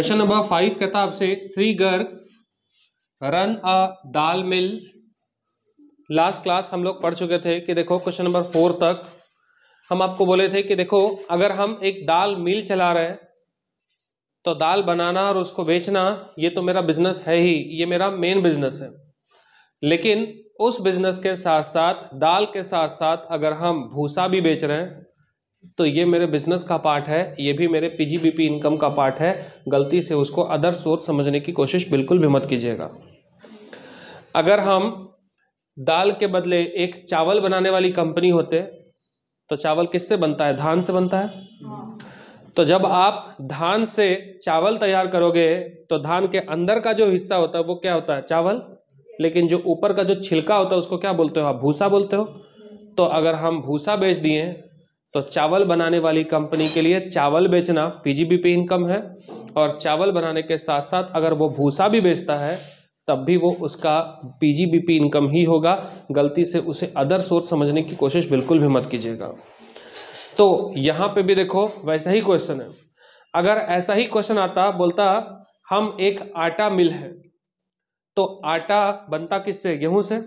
Question number five कहता है आपसे Shri Garg run a dal mill last class हम लोग पढ़ चुके थे कि देखो क्वेश्चन नंबर फोर तक हम आपको बोले थे कि देखो अगर हम एक दाल मिल चला रहे हैं तो दाल बनाना और उसको बेचना ये तो मेरा बिजनेस है ही ये मेरा मेन बिजनेस है लेकिन उस बिजनेस के साथ साथ दाल के साथ साथ अगर हम भूसा भी बेच रहे हैं तो ये मेरे बिजनेस का पार्ट है ये भी मेरे पीजीबीपी इनकम का पार्ट है गलती से उसको अदर सोर्स समझने की कोशिश बिल्कुल भी मत कीजिएगा अगर हम दाल के बदले एक चावल बनाने वाली कंपनी होते तो चावल किससे बनता है धान से बनता है हाँ। तो जब आप धान से चावल तैयार करोगे तो धान के अंदर का जो हिस्सा होता है वो क्या होता है चावल लेकिन जो ऊपर का जो छिलका होता है उसको क्या बोलते हो आप भूसा बोलते हो तो अगर हम भूसा बेच दिए तो चावल बनाने वाली कंपनी के लिए चावल बेचना पीजीबी पे इनकम है और चावल बनाने के साथ साथ अगर वो भूसा भी बेचता है तब भी वो उसका पीजीबीपी इनकम ही होगा गलती से उसे अदर सोर्स समझने की कोशिश बिल्कुल भी मत कीजिएगा तो यहाँ पे भी देखो वैसा ही क्वेश्चन है अगर ऐसा ही क्वेश्चन आता बोलता हम एक आटा मिल है तो आटा बनता किससे गेहूं से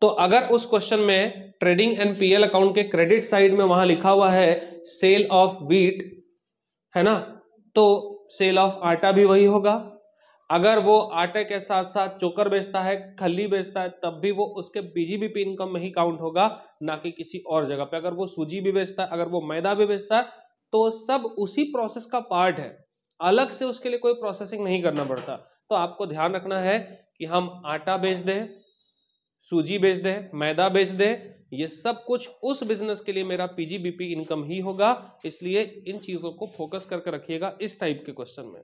तो अगर उस क्वेश्चन में ट्रेडिंग एंड पीएल अकाउंट के क्रेडिट साइड में वहां लिखा हुआ है सेल ऑफ वीट है ना तो सेल ऑफ आटा भी वही होगा अगर वो आटे के साथ साथ चोकर बेचता है खली बेचता है तब भी वो उसके बीजीबीपी इनकम में ही काउंट होगा ना कि किसी और जगह पे अगर वो सूजी भी बेचता है अगर वो मैदा भी बेचता है तो सब उसी प्रोसेस का पार्ट है अलग से उसके लिए कोई प्रोसेसिंग नहीं करना पड़ता तो आपको ध्यान रखना है कि हम आटा बेच दें सूजी बेच दे मैदा बेच दें ये सब कुछ उस बिजनेस के लिए मेरा पीजीबीपी इनकम ही होगा इसलिए इन चीजों को फोकस करके रखिएगा इस टाइप के क्वेश्चन में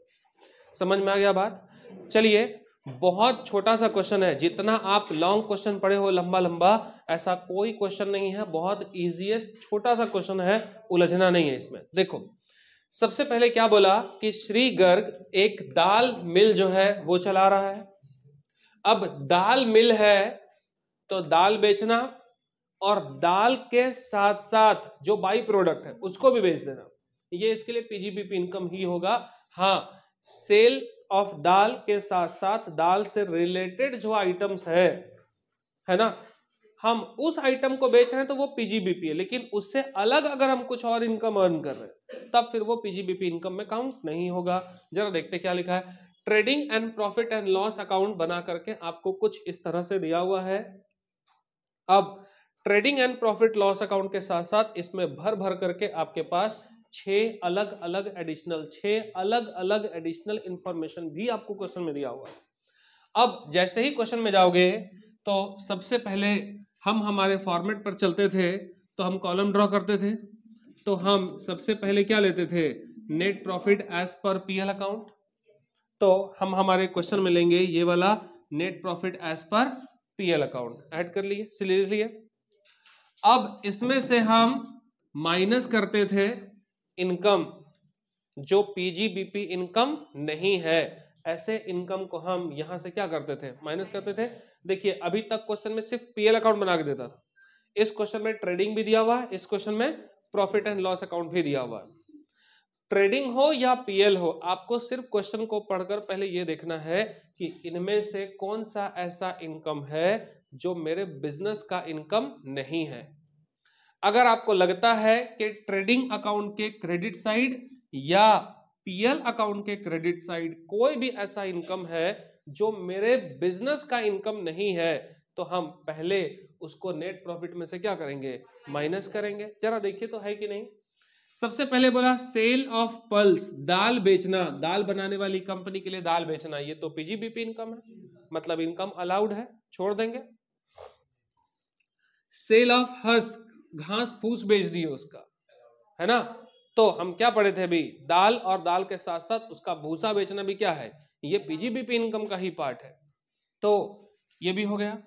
समझ में आ गया बात चलिए बहुत छोटा सा क्वेश्चन है जितना आप लॉन्ग क्वेश्चन पढ़े हो लंबा लंबा ऐसा कोई क्वेश्चन नहीं है बहुत इजीएस्ट छोटा सा क्वेश्चन है उलझना नहीं है इसमें देखो सबसे पहले क्या बोला कि श्री गर्ग एक दाल मिल जो है वो चला रहा है अब दाल मिल है तो दाल बेचना और दाल के साथ साथ जो बाई प्रोडक्ट है उसको भी बेच देना ये इसके लिए पीजीबीपी इनकम ही होगा हाँ सेल ऑफ दाल के साथ साथ दाल से रिलेटेड जो आइटम्स है है ना हम उस आइटम को बेच रहे हैं तो वो पीजीबीपी है लेकिन उससे अलग अगर हम कुछ और इनकम अर्न कर रहे हैं तब फिर वो पीजीबीपी इनकम में काउंट नहीं होगा जरा देखते क्या लिखा है trading and profit and loss account बना करके आपको कुछ इस तरह से दिया हुआ है अब trading and profit loss account के साथ साथ इसमें भर भर करके आपके पास छह अलग अलग एडिशनल छह अलग अलग एडिशनल इंफॉर्मेशन भी आपको क्वेश्चन में दिया हुआ है अब जैसे ही क्वेश्चन में जाओगे तो सबसे पहले हम हमारे फॉर्मेट पर चलते थे तो हम कॉलम ड्रॉ करते थे तो हम सबसे पहले क्या लेते थे net profit as per PL account तो हम हमारे क्वेश्चन में लेंगे ये वाला net profit as per PL account add कर लिए लिख लिए अब इसमें से हम माइनस करते थे इनकम जो पीजीबीपी इनकम नहीं है ऐसे इनकम को हम यहां से क्या करते थे माइनस करते थे देखिए अभी तक क्वेश्चन में सिर्फ पीएल अकाउंट बना के देता था इस क्वेश्चन में ट्रेडिंग भी दिया हुआ है इस क्वेश्चन में प्रॉफिट एंड लॉस अकाउंट भी दिया हुआ है ट्रेडिंग हो या पीएल हो आपको सिर्फ क्वेश्चन को पढ़कर पहले यह देखना है कि इनमें से कौन सा ऐसा इनकम है जो मेरे बिजनेस का इनकम नहीं है अगर आपको लगता है कि ट्रेडिंग अकाउंट के क्रेडिट साइड या पीएल अकाउंट के क्रेडिट साइड कोई भी ऐसा इनकम है जो मेरे बिजनेस का इनकम नहीं है तो हम पहले उसको नेट प्रॉफिट में से क्या करेंगे माइनस करेंगे जरा देखिए तो है कि नहीं सबसे पहले बोला सेल ऑफ पल्स दाल बेचना दाल बनाने वाली कंपनी के लिए दाल बेचना ये तो पीजीबीपी इनकम है मतलब इनकम अलाउड है छोड़ देंगे सेल ऑफ हर्स घास फूस बेच दिए उसका है ना तो हम क्या पढ़े थे अभी दाल और दाल के साथ साथ उसका भूसा बेचना भी क्या है ये पीजीबीपी इनकम का ही पार्ट है तो ये भी हो गया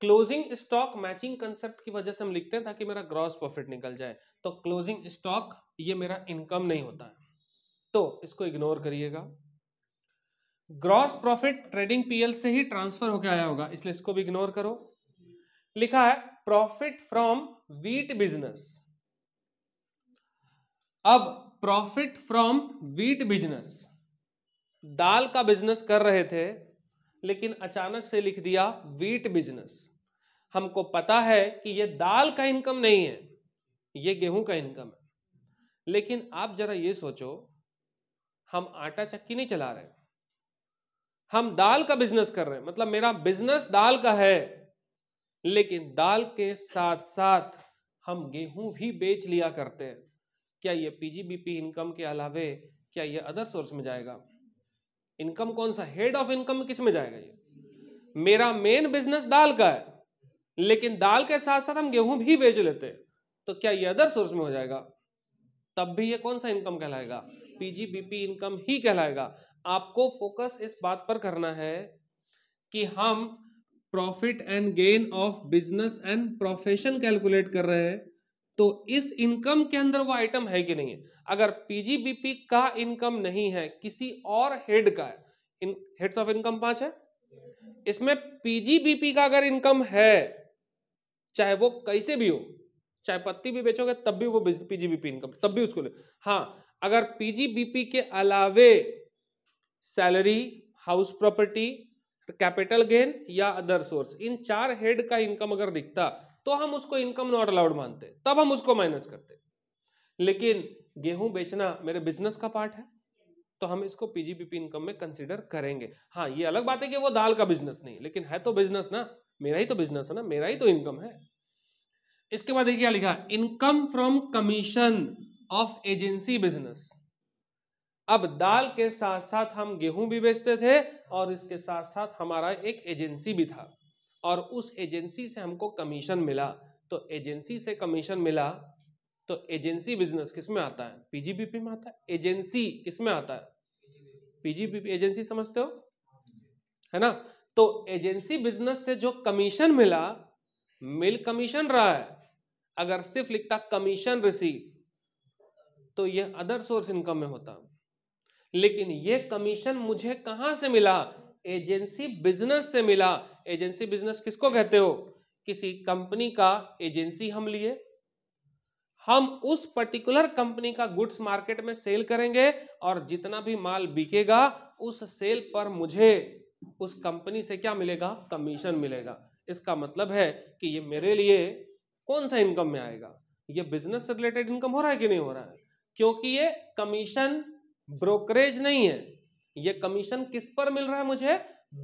क्लोजिंग स्टॉक मैचिंग कंसेप्ट की वजह से हम लिखते हैं ताकि मेरा ग्रॉस प्रॉफिट निकल जाए तो क्लोजिंग स्टॉक ये मेरा इनकम नहीं होता है तो इसको इग्नोर करिएगा ग्रॉस प्रॉफिट ट्रेडिंग पीएल से ही ट्रांसफर होकर आया होगा इसलिए इसको भी इग्नोर करो लिखा है प्रॉफिट फ्रॉम वीट बिजनेस अब प्रॉफिट फ्रॉम वीट बिजनेस दाल का बिजनेस कर रहे थे लेकिन अचानक से लिख दिया वीट बिजनेस हमको पता है कि यह दाल का इनकम नहीं है ये गेहूं का इनकम है लेकिन आप जरा ये सोचो हम आटा चक्की नहीं चला रहे हम दाल का बिजनेस कर रहे हैं मतलब मेरा बिजनेस दाल का है लेकिन दाल के साथ साथ हम गेहूं भी बेच लिया करते हैं क्या ये पीजीबीपी इनकम के अलावे क्या ये अदर सोर्स में जाएगा इनकम कौन सा हेड ऑफ इनकम किस में जाएगा ये मेरा मेन बिजनेस दाल का है लेकिन दाल के साथ साथ हम गेहूं भी बेच लेते हैं तो क्या ये अदर सोर्स में हो जाएगा तब भी ये कौन सा इनकम कहलाएगा पीजीबीपी इनकम ही कहलाएगा आपको फोकस इस बात पर करना है कि हम profit and gain of business and profession calculate कर रहे हैं तो इस इनकम के अंदर वो आइटम है कि नहीं है अगर पीजीबीपी का इनकम नहीं है किसी और हेड का है इन हेड्स ऑफ इनकम पांच है इसमें पीजीबीपी का अगर इनकम है चाहे वो कैसे भी हो चाय पत्ती भी बेचोगे तब भी वो पीजीबीपी इनकम तब भी उसको ले हाँ अगर पीजीबीपी के अलावे salary house property capital gain या अदर सोर्स इन चार हेड का इनकम अगर दिखता तो हम उसको इनकम नॉट अलाउड मानते तब हम उसको माइनस करते लेकिन गेहूं बेचना मेरे बिजनेस का पार्ट है तो हम इसको पीजीबीपी इनकम में कंसिडर करेंगे हाँ ये अलग बात है कि वो दाल का बिजनेस नहीं लेकिन है तो बिजनेस ना मेरा ही तो बिजनेस है ना मेरा ही तो इनकम है इसके बाद देखिए क्या लिखा income from commission of agency business अब दाल के साथ साथ हम गेहूं भी बेचते थे और इसके साथ साथ हमारा एक एजेंसी भी था और उस एजेंसी से हमको कमीशन मिला तो एजेंसी से कमीशन मिला तो एजेंसी बिजनेस किस में आता है पीजीपीपी में आता है एजेंसी किस में आता है पीजीपीपी एजेंसी समझते हो है ना तो एजेंसी बिजनेस से जो कमीशन मिला मिल कमीशन रहा है अगर सिर्फ लिखता कमीशन रिसीव तो यह अदर सोर्स इनकम में होता लेकिन यह कमीशन मुझे कहां से मिला एजेंसी बिजनेस से मिला एजेंसी बिजनेस किसको कहते हो किसी कंपनी का एजेंसी हम लिए हम उस पर्टिकुलर कंपनी का गुड्स मार्केट में सेल करेंगे और जितना भी माल बिकेगा उस सेल पर मुझे उस कंपनी से क्या मिलेगा कमीशन मिलेगा इसका मतलब है कि ये मेरे लिए कौन सा इनकम में आएगा ये बिजनेस से रिलेटेड इनकम हो रहा है कि नहीं हो रहा है क्योंकि ये कमीशन ब्रोकरेज नहीं है ये कमीशन किस पर मिल रहा है मुझे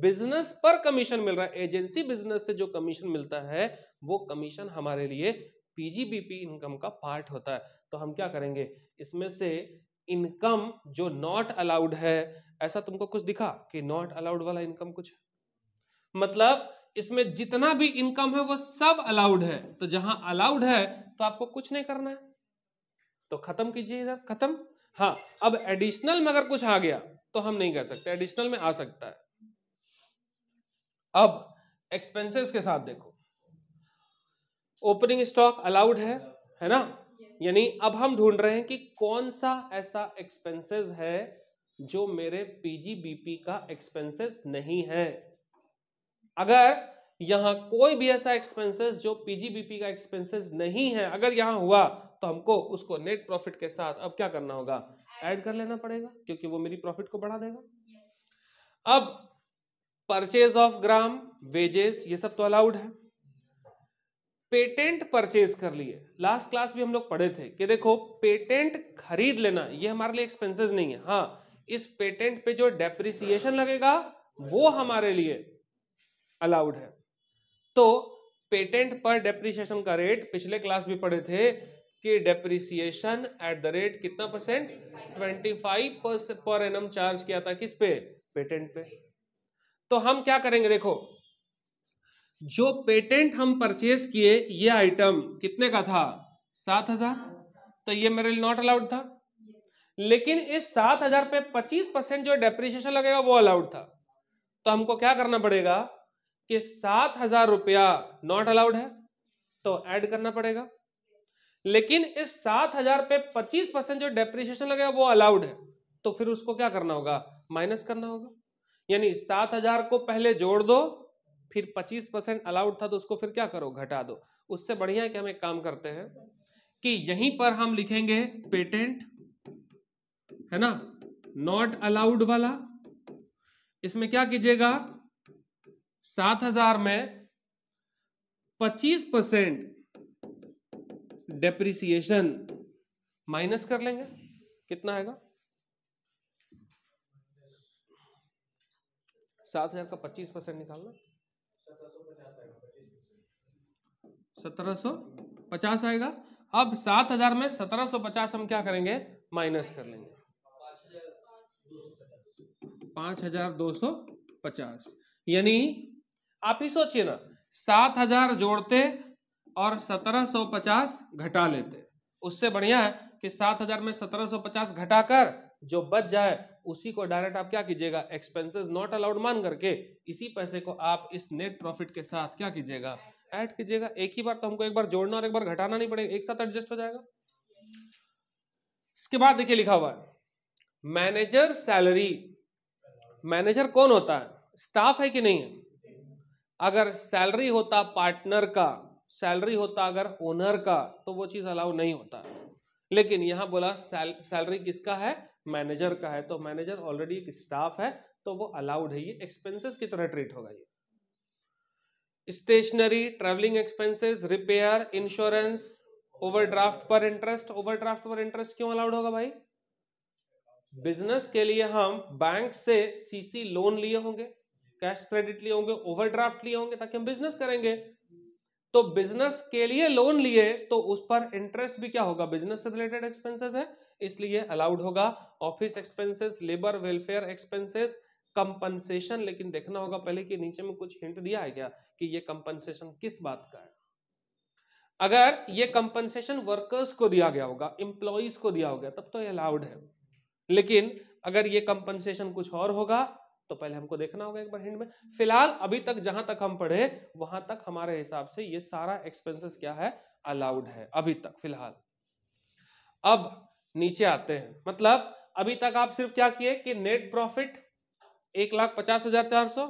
बिजनेस पर कमीशन मिल रहा है एजेंसी बिजनेस से जो कमीशन मिलता है वो कमीशन हमारे लिए पीजीबीपी इनकम का पार्ट होता है तो हम क्या करेंगे इसमें से इनकम जो नॉट अलाउड है ऐसा तुमको कुछ दिखा कि नॉट अलाउड वाला इनकम कुछ मतलब इसमें जितना भी इनकम है वो सब अलाउड है तो जहां अलाउड है तो आपको कुछ नहीं करना है तो खत्म कीजिए इधर खत्म हाँ अब एडिशनल में अगर कुछ आ गया तो हम नहीं कर सकते एडिशनल में आ सकता है अब एक्सपेंसेस के साथ देखो ओपनिंग स्टॉक अलाउड है है ना यानी अब हम ढूंढ रहे हैं कि कौन सा ऐसा एक्सपेंसेस है जो मेरे पीजीबीपी का एक्सपेंसेस नहीं है अगर यहां कोई भी ऐसा एक्सपेंसेस जो पीजीबीपी का एक्सपेंसेस नहीं है अगर यहां हुआ तो हमको उसको नेट प्रॉफिट के साथ अब क्या करना होगा ऐड कर लेना पड़ेगा क्योंकि वो मेरी प्रॉफिट को बढ़ा देगा अब परचेज ऑफ ग्राम वेजेस ये सब तो अलाउड है पेटेंट परचेज कर लिए लास्ट क्लास भी हम लोग पढ़े थे कि देखो पेटेंट खरीद लेना ये हमारे लिए एक्सपेंसेस नहीं है हाँ इस पेटेंट पे जो डेप्रिसिएशन लगेगा वो हमारे लिए अलाउड है तो पेटेंट पर डेप्रिसिएशन का रेट पिछले क्लास भी पढ़े थे कि डेप्रिसिएशन एट द रेट कितना percent twenty five per annum charge किया था किस पे पेटेंट पे तो हम क्या करेंगे देखो जो पेटेंट हम परचेज किए ये आइटम कितने का था सात हजार तो ये मेरे लिए नॉट अलाउड था लेकिन इस सात हजार पे पच्चीस परसेंट जो डेप्रिसिएशन लगेगा वो अलाउड था तो हमको क्या करना पड़ेगा कि सात हजार रुपया नॉट अलाउड है तो ऐड करना पड़ेगा लेकिन इस सात हजार पे पच्चीस परसेंट जो डेप्रिशिएशन लगेगा वो अलाउड है तो फिर उसको क्या करना होगा माइनस करना होगा यानी सात हजार को पहले जोड़ दो फिर पच्चीस परसेंट अलाउड था तो उसको फिर क्या करो घटा दो उससे बढ़िया है कि हम एक काम करते हैं कि यहीं पर हम लिखेंगे पेटेंट है ना नॉट अलाउड वाला इसमें क्या कीजिएगा सात हजार में पच्चीस परसेंट डेप्रिसिएशन माइनस कर लेंगे कितना आएगा सात हजार का पच्चीस परसेंट निकालना सत्रह सो पचास आएगा अब सात हजार में सत्रह सो पचास हम क्या करेंगे माइनस कर लेंगे पांच हजार दो सौ पचास यानी आप ही सोचिए ना सात हजार जोड़ते और सत्रह सौ पचास घटा लेते उससे बढ़िया है कि सात हजार में सत्रह सौ पचास घटाकर जो बच जाए उसी को डायरेक्ट आप क्या कीजिएगा एक्सपेंसेस नॉट अलाउड मान करके इसी पैसे को आप इस नेट प्रॉफिट के साथ क्या कीजिएगा ऐड कीजिएगा एक ही बार तो हमको एक बार जोड़ना और एक बार घटाना नहीं पड़ेगा एक साथ एडजस्ट हो जाएगा इसके बाद देखिए लिखा हुआ है मैनेजर सैलरी मैनेजर कौन होता है स्टाफ है कि नहीं है अगर सैलरी होता पार्टनर का सैलरी होता अगर ओनर का तो वो चीज अलाउ नहीं होता लेकिन यहां बोला सैलरी किसका है मैनेजर का है तो मैनेजर ऑलरेडी एक स्टाफ है तो वो अलाउड है ये एक्सपेंसेस की तरह ट्रीट होगा ये stationery travelling expenses repair insurance overdraft पर इंटरेस्ट ओवरड्राफ्ट पर इंटरेस्ट क्यों अलाउड होगा भाई बिजनेस के लिए हम बैंक से सीसी लोन लिए होंगे कैश क्रेडिट लिए होंगे ओवरड्राफ्ट लिए होंगे ताकि हम बिजनेस करेंगे तो बिजनेस के लिए लोन लिए तो उस पर इंटरेस्ट भी क्या होगा बिजनेस से रिलेटेड एक्सपेंसेस है इसलिए अलाउड होगा office expenses labour welfare expenses compensation लेकिन देखना होगा पहले कि नीचे में कुछ हिंट दिया है क्या कि ये कंपनसेशन किस बात का है अगर ये कंपनसेशन वर्कर्स को दिया गया होगा इंप्लॉइज को दिया होगा तब तो अलाउड है लेकिन अगर ये कंपनसेशन कुछ और होगा तो पहले हमको देखना होगा एक बार हिंड में फिलहाल अभी तक जहां तक हम पढ़े वहां तक हमारे हिसाब से ये सारा एक्सपेंसेस क्या है अलाउड है अभी तक फिलहाल अब नीचे आते हैं मतलब अभी तक आप सिर्फ क्या किए कि नेट प्रॉफिट एक लाख पचास हजार चार सौ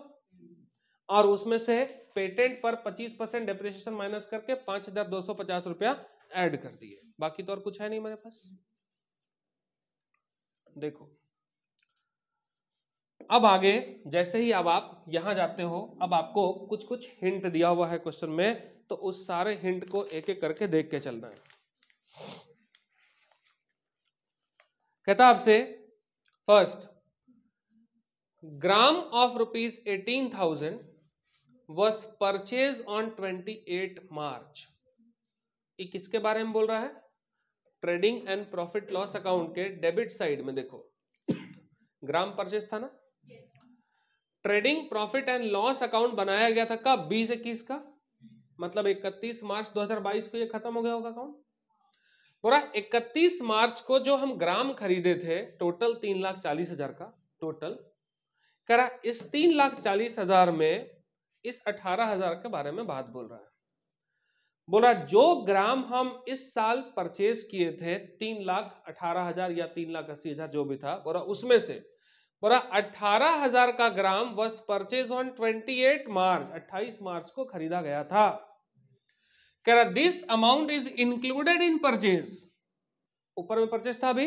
और उसमें से पेटेंट पर पच्चीस परसेंट डेप्रिशिएशन माइनस करके पांच हजार दो सौ पचास रुपया एड कर दिए बाकी तो और कुछ है नहीं मेरे पास देखो अब आगे जैसे ही अब आप यहां जाते हो अब आपको कुछ कुछ हिंट दिया हुआ है क्वेश्चन में तो उस सारे हिंट को एक एक करके देख के चलना है कहता आपसे first gram of rupees eighteen thousand was purchase on twenty eight March ये किसके बारे में बोल रहा है trading and profit loss account के डेबिट साइड में देखो ग्राम परचेज था ना trading profit and loss account बनाया गया था कब बीस इक्कीस का मतलब 31 मार्च 2022 को ये खत्म हो गया होगा अकाउंट पूरा 31 मार्च को जो हम ग्राम खरीदे थे टोटल तीन लाख चालीस हजार का टोटल करा इस तीन लाख चालीस हजार में इस अठारह हजार के बारे में बात बोल रहा है बोला जो ग्राम हम इस साल परचेज किए थे तीन लाख अठारह हजार या तीन लाख अस्सी हजार जो भी था बोला उसमें से बोला अठारह हजार का gram was purchase on twenty eight March अट्ठाईस मार्च को खरीदा गया था कह रहा this amount is included in purchase ऊपर में परचेज था अभी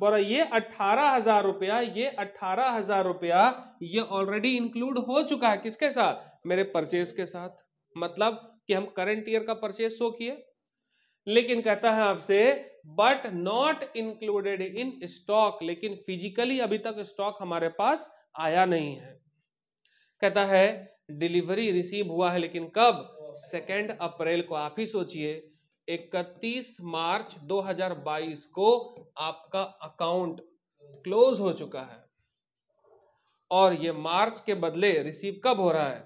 बोला ये अठारह हजार रुपया ये अठारह हजार रुपया ये ऑलरेडी इंक्लूड हो चुका है किसके साथ मेरे परचेज के साथ मतलब कि हम करंट ईयर का परचेज शो किए लेकिन कहता है आपसे but not included in stock लेकिन फिजिकली अभी तक स्टॉक हमारे पास आया नहीं है कहता है डिलीवरी रिसीव हुआ है लेकिन कब सेकेंड अप्रैल को आप ही सोचिए 31 मार्च 2022 को आपका अकाउंट क्लोज हो चुका है और ये मार्च के बदले रिसीव कब हो रहा है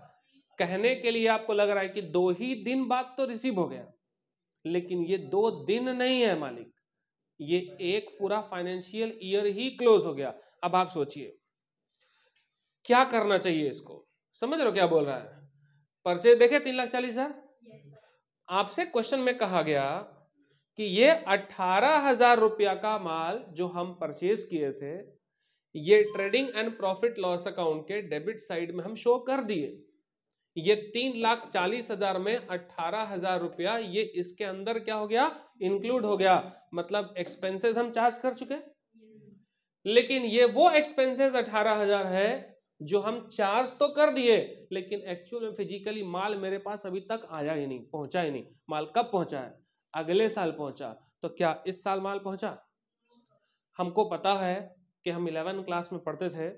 कहने के लिए आपको लग रहा है कि दो ही दिन बाद तो रिसीव हो गया लेकिन ये दो दिन नहीं है मालिक ये एक पूरा फाइनेंशियल ईयर ही क्लोज हो गया अब आप सोचिए क्या करना चाहिए इसको समझ रहे हो क्या बोल रहा है पर्चे देखे तीन लाख चालीस हजार आपसे क्वेश्चन में कहा गया कि ये अठारह हजार रुपया का माल जो हम परचेज किए थे ये trading and profit loss account के डेबिट साइड में हम शो कर दिए ये तीन लाख चालीस हजार में अठारह हजार रुपया ये इसके अंदर क्या हो गया इंक्लूड हो गया मतलब एक्सपेंसेस हम चार्ज कर चुके लेकिन ये वो एक्सपेंसेस अठारह हजार है जो हम चार्ज तो कर दिए लेकिन एक्चुअल में फिजिकली माल मेरे पास अभी तक आया ही नहीं पहुंचा ही नहीं माल कब पहुंचा है अगले साल पहुंचा तो क्या इस साल माल पहुंचा हमको पता है कि हम इलेवन क्लास में पढ़ते थे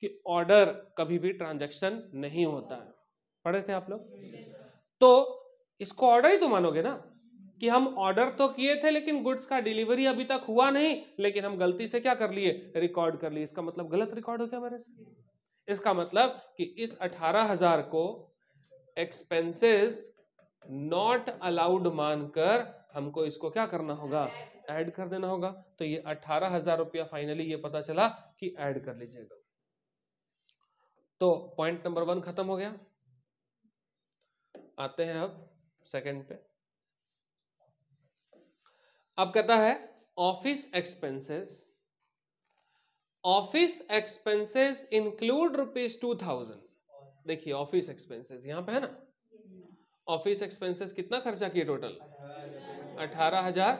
कि ऑर्डर कभी भी ट्रांजैक्शन नहीं होता है पढ़े थे आप लोग तो इसको ऑर्डर ही तो मानोगे ना कि हम ऑर्डर तो किए थे लेकिन गुड्स का डिलीवरी अभी तक हुआ नहीं लेकिन हम गलती से क्या कर लिए रिकॉर्ड कर लिए इसका मतलब गलत रिकॉर्ड हो गया हमारे से इसका मतलब कि इस अठारह हजार को एक्सपेंसेस नॉट अलाउड मानकर हमको इसको क्या करना होगा ऐड कर देना होगा तो ये अठारह हजार रुपया फाइनली ये पता चला कि ऐड कर लीजिएगा तो पॉइंट नंबर वन खत्म हो गया आते हैं अब सेकंड पे अब कहता है office expenses office expenses include rupees two thousand देखिए ऑफिस एक्सपेंसेस यहां पे है ना ऑफिस एक्सपेंसेस कितना खर्चा किए टोटल अठारह हजार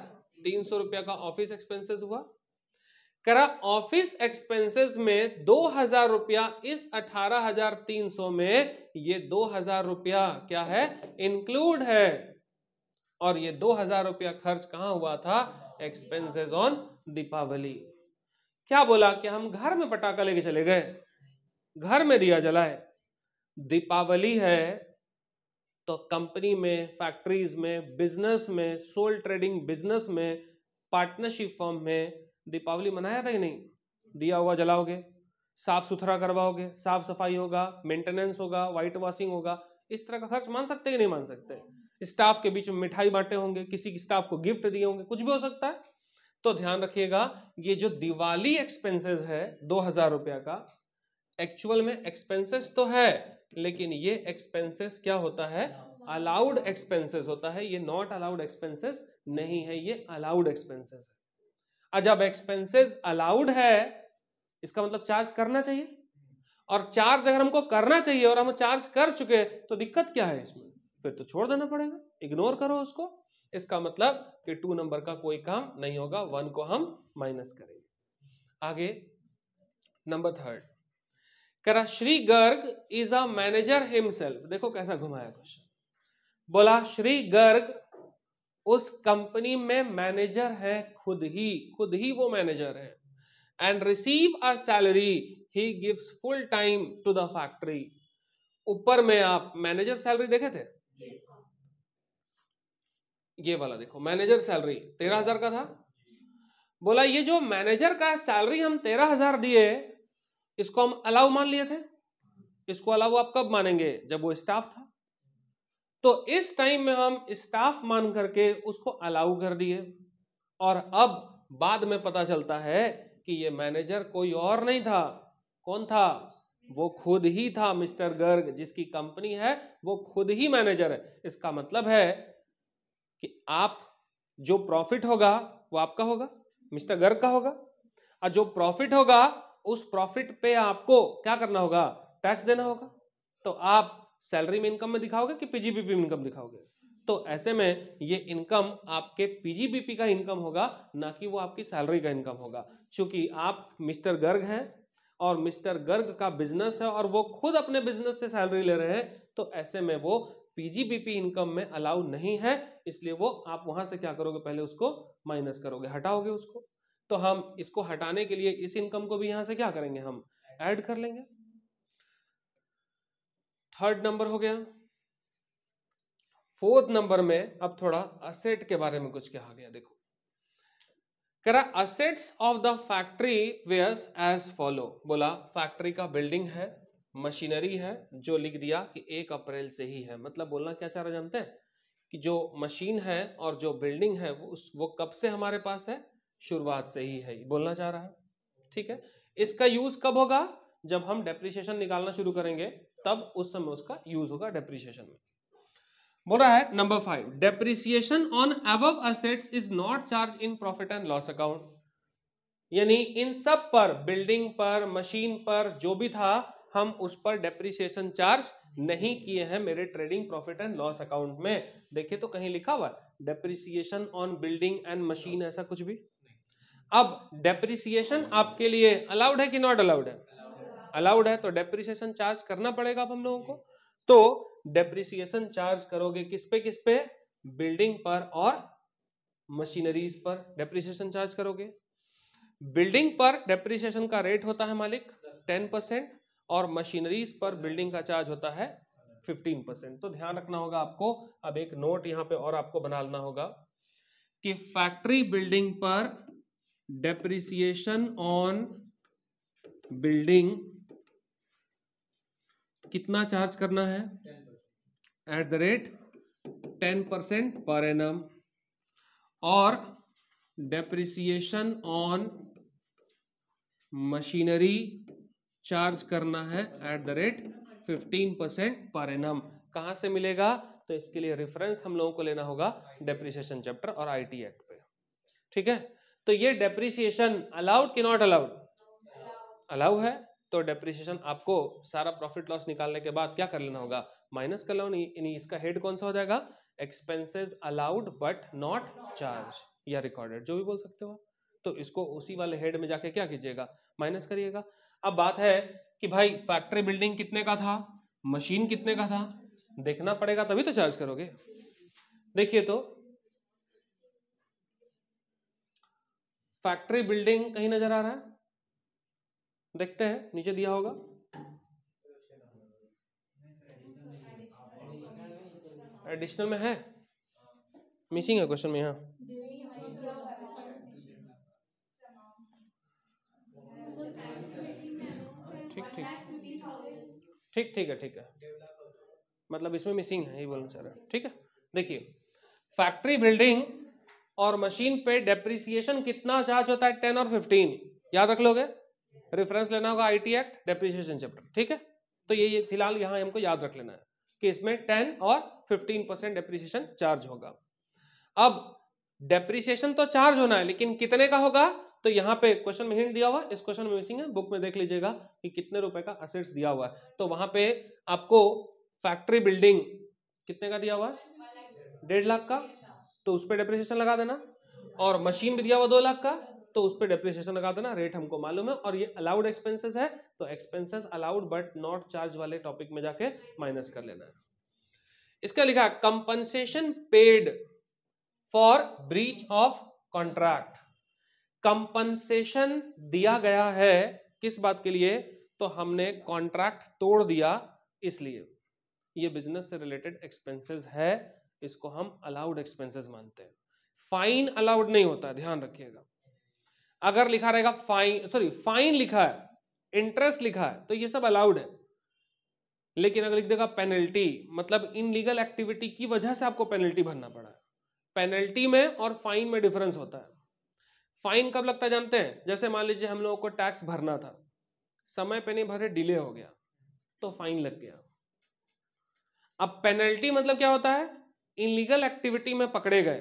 तीन सौ रुपया का ऑफिस एक्सपेंसेस हुआ करा ऑफिस एक्सपेंसेस में दो हजार रुपया इस अठारह हजार तीन सौ में ये दो हजार रुपया क्या है इंक्लूड है और ये दो हजार रुपया खर्च कहां हुआ था एक्सपेंसेस ऑन दीपावली क्या बोला कि हम घर में पटाखा लेके चले गए घर में दिया जलाए दीपावली है तो कंपनी में फैक्ट्रीज में बिजनेस में सोल ट्रेडिंग बिजनेस में पार्टनरशिप फॉर्म में दीपावली मनाया था कि नहीं दिया हुआ जलाओगे साफ सुथरा करवाओगे साफ सफाई होगा मेंटेनेंस होगा व्हाइट वॉशिंग होगा इस तरह का खर्च मान सकते कि नहीं मान सकते स्टाफ के बीच में मिठाई बांटे होंगे किसी स्टाफ को गिफ्ट दिए होंगे कुछ भी हो सकता है तो ध्यान रखिएगा ये जो दिवाली एक्सपेंसेस है दो हजार रुपया का एक्चुअल में एक्सपेंसेस तो है लेकिन ये एक्सपेंसेस क्या होता है अलाउड एक्सपेंसेस होता है ये नॉट अलाउड एक्सपेंसेस नहीं है ये अलाउड एक्सपेंसेस है जब एक्सपेंसेस अलाउड है इसका मतलब चार्ज करना चाहिए और चार्ज अगर हमको करना चाहिए और हम चार्ज कर चुके तो दिक्कत क्या है इसमें फिर तो छोड़ देना पड़ेगा इग्नोर करो उसको इसका मतलब कि टू नंबर का कोई काम नहीं होगा वन को हम माइनस करेंगे आगे नंबर थर्ड कह रहा Shri Garg is a manager himself देखो कैसा घुमाया क्वेश्चन बोला श्री गर्ग उस कंपनी में मैनेजर है खुद ही खुद ही वो मैनेजर है and receive a salary he gives full time to the factory ऊपर में आप मैनेजर सैलरी देखे थे ये वाला देखो मैनेजर सैलरी तेरह हजार का था बोला ये जो मैनेजर का सैलरी हम तेरह हजार दिए इसको हम अलाउ मान लिए थे इसको अलाउ आप कब मानेंगे जब वो स्टाफ था तो इस टाइम में हम स्टाफ मान करके उसको अलाउ कर दिए और अब बाद में पता चलता है कि ये मैनेजर कोई और नहीं था कौन था वो खुद ही था मिस्टर गर्ग जिसकी कंपनी है वो खुद ही मैनेजर है इसका मतलब है कि आप जो प्रॉफिट होगा वो आपका होगा मिस्टर गर्ग का होगा और जो प्रॉफिट होगा उस प्रॉफिट पे आपको क्या करना होगा टैक्स देना होगा तो आप सैलरी में इनकम में दिखाओगे कि पीजीबीपी में इनकम दिखाओगे तो ऐसे में ये इनकम आपके पीजीबीपी का इनकम होगा ना कि वो आपकी सैलरी का इनकम होगा क्योंकि आप मिस्टर गर्ग हैं और मिस्टर गर्ग का बिजनेस है और वो खुद अपने बिजनेस से सैलरी ले रहे हैं तो ऐसे में वो पीजीबीपी इनकम में अलाउ नहीं है इसलिए वो आप वहां से क्या करोगे पहले उसको माइनस करोगे हटाओगे उसको तो हम इसको हटाने के लिए इस इनकम को भी यहां से क्या करेंगे हम ऐड कर लेंगे थर्ड नंबर हो गया फोर्थ नंबर में अब थोड़ा असेट के बारे में कुछ कहा गया देखो कह रहा assets of the factory were as follow बोला फैक्ट्री का बिल्डिंग है मशीनरी है जो लिख दिया कि एक अप्रैल से ही है मतलब बोलना क्या चाह रहा जानते हैं कि जो मशीन है और जो बिल्डिंग है वो उस वो कब से हमारे पास है शुरुआत से ही है बोलना चाह रहा है ठीक है इसका यूज कब होगा जब हम डेप्रिसिएशन निकालना शुरू करेंगे तब उस समय उसका यूज होगा डेप्रिसिएशन में बोल रहा है number five depreciation on above assets is not charge in profit and loss account यानी इन सब पर बिल्डिंग पर मशीन पर जो भी था हम उस पर डेप्रिसिएशन चार्ज नहीं किए हैं मेरे trading profit and loss account में देखिए तो कहीं लिखा हुआ depreciation on building and machine ऐसा कुछ भी अब डेप्रिसिएशन आपके लिए अलाउड है कि नॉट अलाउड है अलाउड है तो डेप्रिसिएशन चार्ज करना पड़ेगा आप हम लोगों को तो डेप्रिसिएशन चार्ज करोगे किस पे किस पे बिल्डिंग पर और मशीनरीज पर डेप्रिसिएशन चार्ज करोगे बिल्डिंग पर डेप्रिसिएशन का रेट होता है मालिक टेन परसेंट और मशीनरीज पर बिल्डिंग का चार्ज होता है फिफ्टीन परसेंट तो ध्यान रखना होगा आपको अब एक नोट यहां पे और आपको बना लेना होगा कि फैक्ट्री बिल्डिंग पर डेप्रिसिएशन ऑन बिल्डिंग कितना चार्ज करना है at the rate ten percent per एम और डेप्रिसिएशन ऑन मशीनरी चार्ज करना है at the rate fifteen percent per एम कहां से मिलेगा तो इसके लिए रेफरेंस हम लोगों को लेना होगा डेप्रिसिएशन चैप्टर और आईटी एक्ट पे ठीक है तो ये डेप्रिसिएशन अलाउड के नॉट अलाउड अलाउ है तो डेप्रिसिएशन आपको सारा प्रॉफिट लॉस निकालने के बाद क्या कर लेना होगा माइनस कर लो नहीं इसका हेड कौन सा हो जाएगा expenses allowed but not charge या रिकॉर्डेड जो भी बोल सकते हो तो इसको उसी वाले हेड में जाके क्या कीजिएगा माइनस करिएगा अब बात है कि भाई फैक्ट्री बिल्डिंग कितने का था मशीन कितने का था देखना पड़ेगा तभी तो चार्ज करोगे देखिए तो फैक्ट्री बिल्डिंग कहीं नजर आ रहा है देखते हैं नीचे दिया होगा एडिशनल में है मिसिंग है क्वेश्चन में यहाँ ठीक ठीक ठीक ठीक है ठीक है मतलब इसमें मिसिंग है यही बोलना चाह रहा है ठीक है देखिए फैक्ट्री बिल्डिंग और मशीन पे डेप्रिसिएशन कितना चार्ज होता है टेन और फिफ्टीन याद रख लोगे रेफरेंस लेना होगा आईटी एक्ट डेप्रिसिएशन चैप्टर ठीक है तो ये फिलहाल यहाँ हमको याद रख लेना है कि इसमें टेन और फिफ्टीन परसेंट डेप्रिसिएशन चार्ज होगा अब डेप्रिसिएशन तो चार्ज होना है लेकिन कितने का होगा तो यहाँ पे क्वेश्चन में हिंट दिया हुआ इस क्वेश्चन में मिसिंग है बुक में देख लीजिएगा कि कितने रुपए का असेट्स दिया हुआ है तो वहां पे आपको फैक्ट्री बिल्डिंग कितने का दिया हुआ है डेढ़ लाख का तो उस पर डेप्रिसिएशन लगा देना और मशीन भी दिया हुआ दो लाख का तो उस पर डेप्रिसिएशन लगा देना रेट हमको मालूम है और ये अलाउड एक्सपेंसेस है तो expenses allowed but not charge वाले टॉपिक में जाके माइनस कर लेना है इसका लिखा compensation paid for breach of contract compensation दिया गया है किस बात के लिए तो हमने कॉन्ट्रैक्ट तोड़ दिया इसलिए ये बिजनेस से रिलेटेड एक्सपेंसेस है इसको हम अलाउड एक्सपेंसेस मानते हैं फाइन अलाउड नहीं होता ध्यान रखिएगा अगर लिखा रहेगा फाइन सॉरी फाइन लिखा है इंटरेस्ट लिखा है तो ये सब अलाउड है लेकिन अगर लिख देगा पेनल्टी मतलब इन लीगल एक्टिविटी की वजह से आपको पेनल्टी भरना पड़ा है पेनल्टी में और फाइन में डिफरेंस होता है फाइन कब लगता है जानते हैं जैसे मान लीजिए हम लोगों को टैक्स भरना था समय पे नहीं भरे डिले हो गया तो फाइन लग गया अब पेनल्टी मतलब क्या होता है इनलीगल एक्टिविटी में पकड़े गए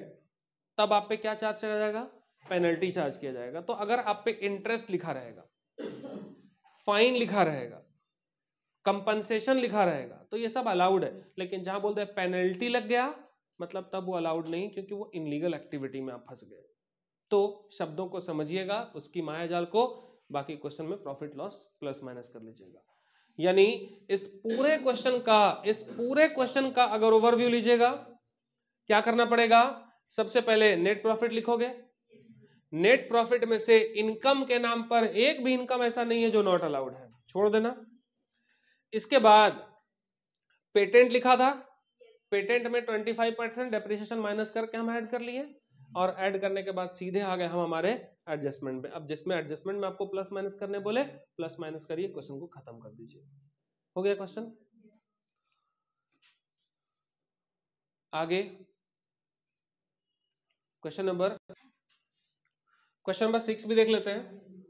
तब आप पे क्या चार्ज चला जाएगा पेनल्टी चार्ज किया जाएगा तो अगर आप पे इंटरेस्ट लिखा रहेगा फाइन लिखा रहेगा कंपनसेशन लिखा रहेगा तो ये सब अलाउड है लेकिन जहां बोलते हैं पेनल्टी लग गया मतलब तब वो अलाउड नहीं क्योंकि वो इनलीगल एक्टिविटी में आप फंस गए तो शब्दों को समझिएगा उसकी मायाजाल को बाकी क्वेश्चन में प्रॉफिट लॉस प्लस माइनस कर लीजिएगा यानी इस पूरे क्वेश्चन का इस पूरे क्वेश्चन का अगर ओवरव्यू लीजिएगा क्या करना पड़ेगा सबसे पहले नेट प्रॉफिट लिखोगे नेट प्रॉफिट में से इनकम के नाम पर एक भी इनकम ऐसा नहीं है जो नॉट अलाउड है छोड़ देना इसके बाद पेटेंट लिखा था पेटेंट में 25 परसेंट डेप्रिसिएशन माइनस करके हम ऐड कर लिए और ऐड करने के बाद सीधे आ गए हम हमारे एडजस्टमेंट में अब जिसमें एडजस्टमेंट में आपको प्लस माइनस करने बोले प्लस माइनस करिए क्वेश्चन को खत्म कर दीजिए हो गया क्वेश्चन आगे question number question number six भी देख लेते हैं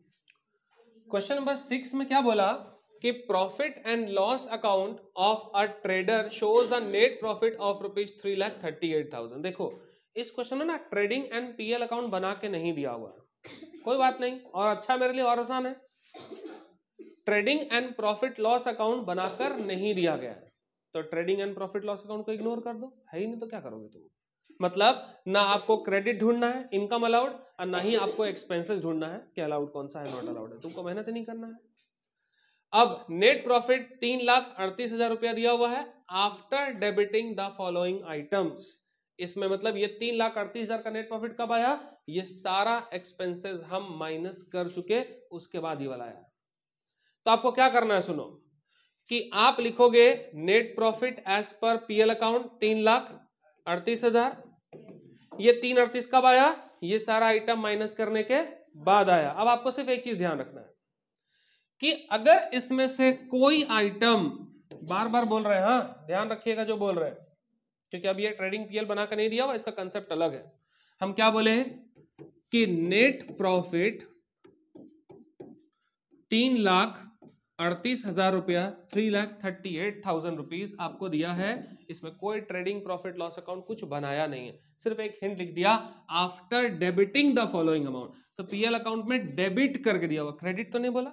क्वेश्चन नंबर सिक्स में क्या बोला कि profit and loss account of a trader shows the net profit of rupees three lakh thirty eight thousand देखो इस क्वेश्चन में ना ट्रेडिंग एंड पीएल अकाउंट बना के नहीं दिया हुआ है कोई बात नहीं और अच्छा मेरे लिए और आसान है trading and profit loss account बनाकर नहीं दिया गया है तो trading and profit loss account को इग्नोर कर दो है ही नहीं तो क्या करोगे तुम मतलब ना आपको क्रेडिट ढूंढना है इनकम अलाउड और ना ही आपको एक्सपेंसेस ढूंढना है कि अलाउड कौन सा है नॉट अलाउड है तुमको मेहनत नहीं करना है अब नेट प्रॉफिट तीन लाख अड़तीस हजार रुपया दिया हुआ है after debiting the following items इसमें मतलब ये तीन लाख अड़तीस हजार का नेट प्रॉफिट कब आया ये सारा एक्सपेंसेस हम माइनस कर चुके उसके बाद ही वाला आया तो आपको क्या करना है सुनो कि आप लिखोगे net profit as per PL account तीन लाख अड़तीस हजार ये तीन अड़तीस कब आया ये सारा आइटम माइनस करने के बाद आया अब आपको सिर्फ एक चीज ध्यान रखना है कि अगर इसमें से कोई आइटम बार बार बोल रहे हैं हाँ ध्यान रखिएगा जो बोल रहे हैं क्योंकि अब ये ट्रेडिंग पीएल बनाकर नहीं दिया हुआ इसका कंसेप्ट अलग है हम क्या बोले कि नेट प्रॉफिट तीन लाख अड़तीस हजार रुपया three lakh thirty eight thousand rupees आपको दिया है इसमें कोई ट्रेडिंग प्रॉफिट लॉस अकाउंट कुछ बनाया नहीं है सिर्फ एक हिंट लिख दिया after debiting the following amount तो पीएल अकाउंट में डेबिट करके दिया हुआ क्रेडिट तो नहीं बोला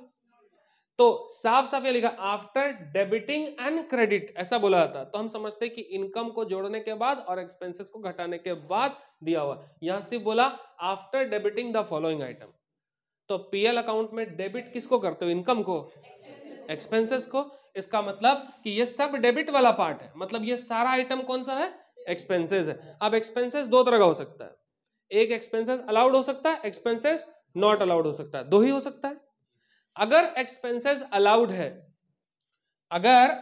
तो साफ साफ ये लिखा आफ्टर डेबिटिंग एंड क्रेडिट ऐसा बोला जाता तो हम समझते कि इनकम को जोड़ने के बाद और एक्सपेंसेस को घटाने के बाद दिया हुआ यहां सिर्फ बोला after debiting the following item तो पीएल अकाउंट में डेबिट किसको करते हो इनकम को एक्सपेंसेस को इसका मतलब कि ये सब डेबिट वाला पार्ट है मतलब ये सारा आइटम कौन सा है एक्सपेंसेस है अब एक्सपेंसेस दो तरह का हो सकता है एक एक्सपेंसेस अलाउड हो सकता है एक्सपेंसेस नॉट अलाउड हो सकता है दो ही हो सकता है अगर एक्सपेंसेस अलाउड है अगर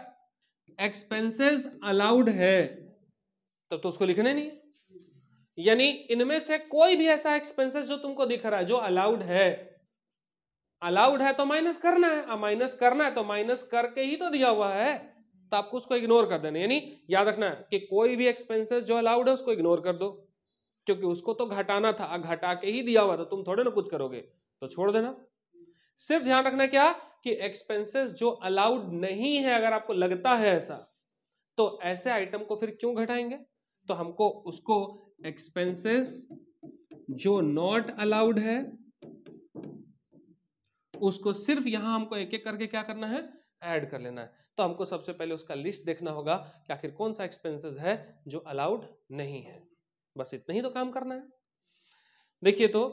एक्सपेंसेस अलाउड है तब तो उसको लिखने नहीं है यानी इनमें से कोई भी ऐसा एक्सपेंसेस जो तुमको दिख रहा है जो अलाउड है अलाउड है तो माइनस करना है माइनस करना है तो माइनस करके ही तो दिया हुआ है तो आपको उसको इग्नोर कर देना यानी याद रखना है कि कोई भी एक्सपेंसेस जो अलाउड है उसको इग्नोर कर दो क्योंकि उसको तो घटाना था घटा के ही दिया हुआ था तुम थोड़े ना कुछ करोगे तो छोड़ देना सिर्फ ध्यान रखना क्या कि एक्सपेंसेस जो अलाउड नहीं है अगर आपको लगता है ऐसा तो ऐसे आइटम को फिर क्यों घटाएंगे तो हमको उसको एक्सपेंसेस जो नॉट अलाउड है उसको सिर्फ यहाँ हमको एक एक करके क्या करना है ऐड कर लेना है तो हमको सबसे पहले उसका लिस्ट देखना होगा कि आखिर कौन सा एक्सपेंसेस है जो अलाउड नहीं है बस इतना ही तो काम करना है देखिए तो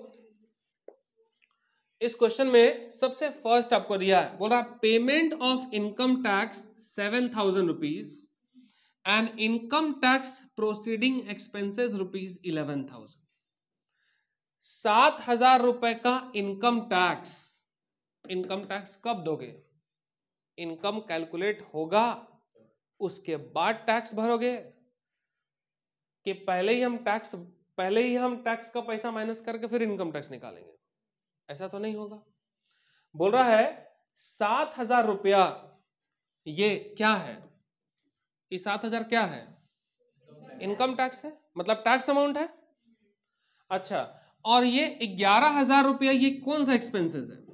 इस क्वेश्चन में सबसे फर्स्ट आपको दिया है बोला payment of income tax seven thousand rupees and income tax proceeding expenses rupees eleven thousand सात हजार रुपए का इनकम टैक्स इनकम टैक्स कब दोगे इनकम कैलकुलेट होगा उसके बाद टैक्स भरोगे कि पहले ही हम टैक्स पहले ही हम टैक्स का पैसा माइनस करके फिर इनकम टैक्स निकालेंगे ऐसा तो नहीं होगा बोल रहा है सात हजार रुपया ये क्या है ये सात हजार क्या है इनकम टैक्स है मतलब टैक्स अमाउंट है अच्छा और ये ग्यारह हजार रुपया ये कौन सा एक्सपेंसेस है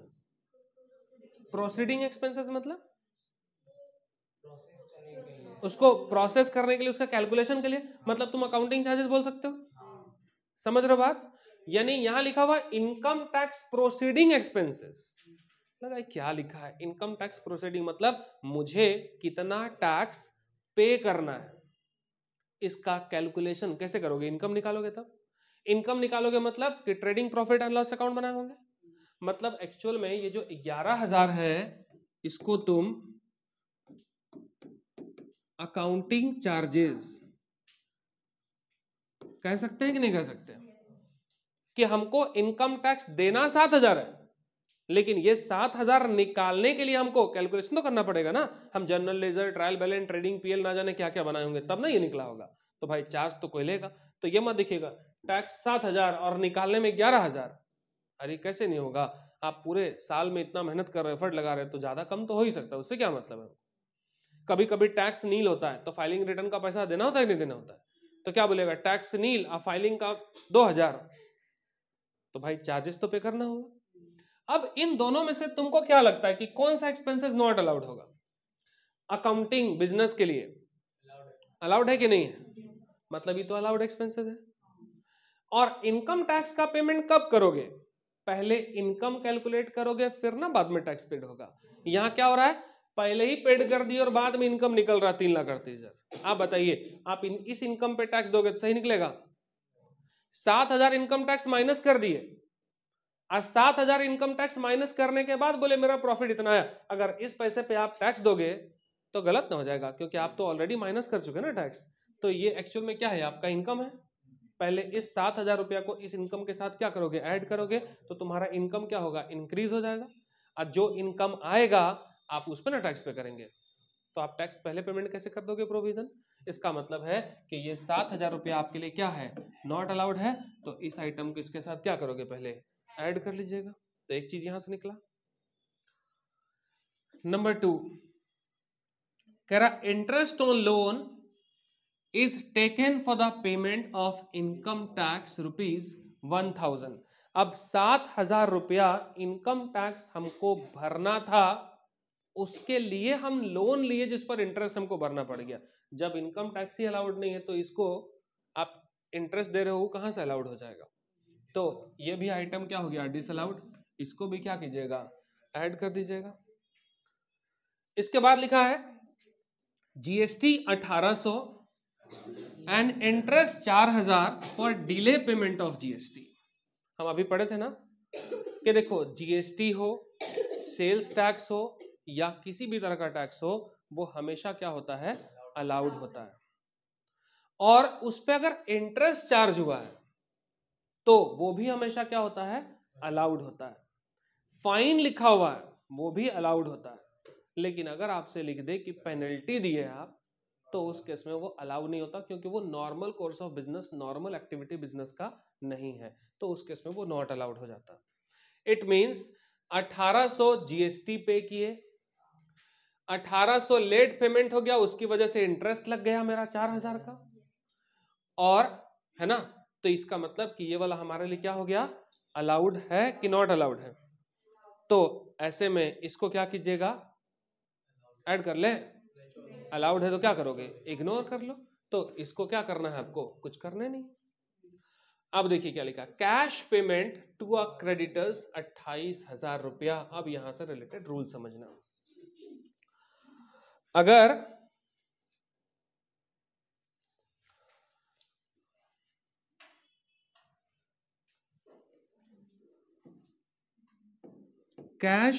प्रोसीडिंग एक्सपेंसेस मतलब उसको प्रोसेस करने के लिए उसका कैलकुलेशन के लिए मतलब तुम अकाउंटिंग चार्जेस बोल सकते हो समझ रहे हो बात यानी यहां लिखा हुआ इनकम टैक्स प्रोसीडिंग एक्सपेंसेस लगा क्या लिखा है इनकम टैक्स प्रोसीडिंग मतलब मुझे कितना टैक्स पे करना है इसका कैलकुलेशन कैसे करोगे इनकम निकालोगे तब इनकम निकालोगे मतलब कि trading profit and loss account बनाए होंगे मतलब एक्चुअल में ये जो ग्यारह हजार है इसको तुम अकाउंटिंग चार्जेस कह सकते हैं कि नहीं कह सकते कि हमको इनकम टैक्स देना सात हजार है लेकिन ये सात हजार निकालने के लिए हमको कैलकुलेशन तो करना पड़ेगा ना हम general ledger trial balance trading PL ना जाने क्या क्या बनाए होंगे तब ना ये निकला होगा तो भाई चार्ज तो कोई लेगा तो ये मत देखिएगा टैक्स सात हजार और निकालने में ग्यारह हजार अरे कैसे नहीं होगा आप पूरे साल में इतना मेहनत कर रहे हो एफर्ट लगा रहे हो तो ज़्यादा कम तो हो ही सकता है उससे क्या मतलब है कभी कभी टैक्स नील होता है तो फाइलिंग रिटर्न का पैसा देना होता है नहीं देना होता है तो क्या बोलेगा टैक्स नील आप फाइलिंग का दो हजार तो भाई चार्जेस तो पे करना होगा अब इन दोनों में से तुमको क्या लगता है कि कौन सा एक्सपेंसेस नॉट अलाउड होगा अकाउंटिंग बिजनेस के लिए अलाउड है कि नहीं है मतलब ये तो अलाउड एक्सपेंसेस है और इनकम टैक्स का पेमेंट कब करोगे पहले इनकम कैलकुलेट करोगे फिर ना बाद में टैक्स पेड होगा यहाँ क्या हो रहा है पहले ही पेड कर दिए और बाद में इनकम निकल रहा है तीन लाख अड़तीस हजार आप बताइए आप इन, इस इनकम पे टैक्स दोगे तो सही निकलेगा सात हजार इनकम टैक्स माइनस कर दिए आज सात हजार इनकम टैक्स माइनस करने के बाद बोले मेरा प्रॉफिट इतना है अगर इस पैसे पे आप टैक्स दोगे तो गलत ना हो जाएगा क्योंकि आप तो ऑलरेडी माइनस कर चुके ना टैक्स तो ये एक्चुअल में क्या है आपका इनकम है पहले इस सात हजार रुपया को इस इनकम के साथ क्या करोगे ऐड करोगे तो तुम्हारा इनकम क्या होगा इंक्रीज हो जाएगा और जो इनकम आएगा आप उस पर ना टैक्स पे करेंगे तो आप टैक्स पहले पेमेंट कैसे कर दोगे प्रोविजन इसका मतलब है कि ये सात हजार रुपया आपके लिए क्या है नॉट अलाउड है तो इस आइटम को इसके साथ क्या करोगे पहले ऐड कर लीजिएगा तो एक चीज यहां से निकला नंबर टू कह रहा interest on loan is taken for the payment of income tax rupees one thousand अब सात हजार रुपया इनकम टैक्स हमको भरना था उसके लिए हम लोन लिए जिस पर इंटरेस्ट हमको भरना पड़ गया जब इनकम टैक्स ही अलाउड नहीं है तो इसको आप इंटरेस्ट दे रहे हो कहां से अलाउड हो जाएगा तो ये भी आइटम क्या हो गया डिस अलाउड इसको भी क्या कीजिएगा ऐड कर दीजिएगा इसके बाद लिखा है जीएसटी एंड इंटरेस्ट चार हजार for delay payment of GST हम अभी पढ़े थे ना कि देखो जीएसटी हो सेल्स टैक्स हो या किसी भी तरह का टैक्स हो वो हमेशा क्या होता है अलाउड होता है और उस पर अगर इंटरेस्ट चार्ज हुआ है तो वो भी हमेशा क्या होता है अलाउड होता है फाइन लिखा हुआ है वो भी अलाउड होता है लेकिन अगर आपसे लिख दे कि पेनल्टी दी है आप तो उस केस में वो अलाउ नहीं होता क्योंकि वो normal course of business normal activity business का नहीं है तो उस केस में वो नॉट अलाउड हो जाता इट मीन्स 1800 जीएसटी पे किए 1800 लेट पेमेंट हो गया उसकी वजह से इंटरेस्ट लग गया मेरा 4000 का और है ना तो इसका मतलब कि ये वाला हमारे लिए क्या हो गया अलाउड है कि नॉट अलाउड है तो ऐसे में इसको क्या कीजिएगा ऐड कर ले अलाउड है तो क्या करोगे इग्नोर कर लो तो इसको क्या करना है आपको कुछ करना नहीं अब देखिए क्या लिखा cash payment to a creditors अट्ठाईस हजार रुपया अब यहां से रिलेटेड रूल समझना अगर कैश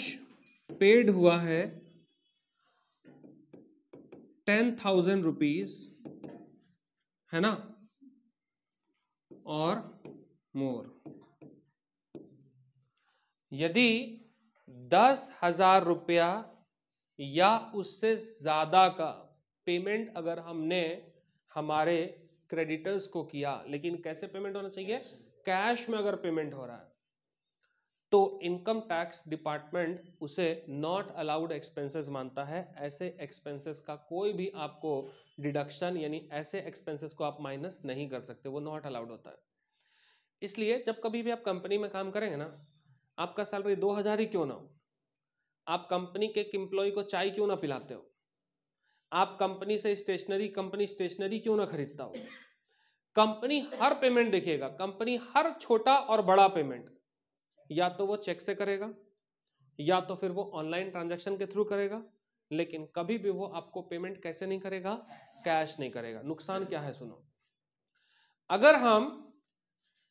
पेड हुआ है टेन थाउजेंड रुपीज है ना और मोर यदि दस हजार रुपया या उससे ज्यादा का पेमेंट अगर हमने हमारे क्रेडिटर्स को किया लेकिन कैसे पेमेंट होना चाहिए कैश में अगर पेमेंट हो रहा है तो इनकम टैक्स डिपार्टमेंट उसे नॉट अलाउड एक्सपेंसेस मानता है ऐसे एक्सपेंसेस का कोई भी आपको डिडक्शन यानी ऐसे एक्सपेंसेस को आप माइनस नहीं कर सकते वो नॉट अलाउड होता है इसलिए जब कभी भी आप कंपनी में काम करेंगे ना आपका सैलरी दो हजार ही क्यों ना हो आप कंपनी के एम्प्लॉय को चाय क्यों ना पिलाते हो आप कंपनी से स्टेशनरी कंपनी स्टेशनरी क्यों ना खरीदता हो कंपनी हर पेमेंट देखिएगा कंपनी हर छोटा और बड़ा पेमेंट या तो वो चेक से करेगा या तो फिर वो ऑनलाइन ट्रांजेक्शन के थ्रू करेगा लेकिन कभी भी वो आपको पेमेंट कैसे नहीं करेगा कैश नहीं करेगा नुकसान क्या है सुनो अगर हम